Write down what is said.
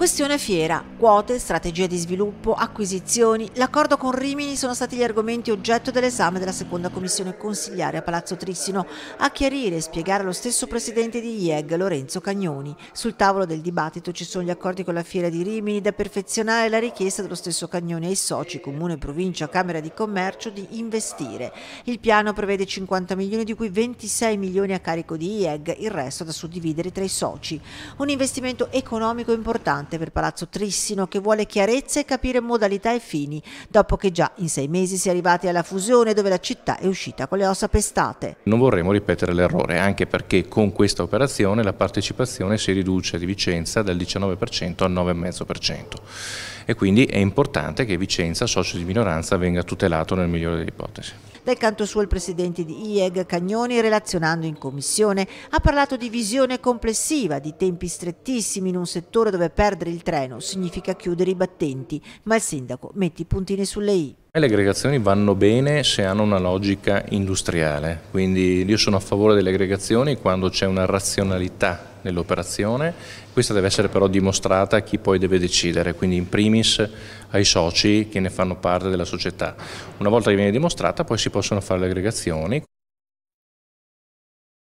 Questione fiera, quote, strategia di sviluppo, acquisizioni, l'accordo con Rimini sono stati gli argomenti oggetto dell'esame della seconda commissione consigliare a Palazzo Trissino, a chiarire e spiegare lo stesso presidente di IEG, Lorenzo Cagnoni. Sul tavolo del dibattito ci sono gli accordi con la fiera di Rimini da perfezionare la richiesta dello stesso Cagnoni ai soci, comune, provincia, camera di commercio di investire. Il piano prevede 50 milioni di cui 26 milioni a carico di IEG, il resto da suddividere tra i soci. Un investimento economico importante importante per Palazzo Trissino che vuole chiarezza e capire modalità e fini, dopo che già in sei mesi si è arrivati alla fusione dove la città è uscita con le ossa pestate. Non vorremmo ripetere l'errore, anche perché con questa operazione la partecipazione si riduce di Vicenza dal 19% al 9,5% e quindi è importante che Vicenza, socio di minoranza, venga tutelato nel migliore delle ipotesi. Dal canto suo il presidente di IEG Cagnoni, relazionando in commissione, ha parlato di visione complessiva, di tempi strettissimi in un settore dove perdere il treno significa chiudere i battenti, ma il sindaco mette i puntini sulle i. Le aggregazioni vanno bene se hanno una logica industriale, quindi io sono a favore delle aggregazioni quando c'è una razionalità nell'operazione, questa deve essere però dimostrata a chi poi deve decidere, quindi in primis ai soci che ne fanno parte della società. Una volta che viene dimostrata poi si possono fare le aggregazioni.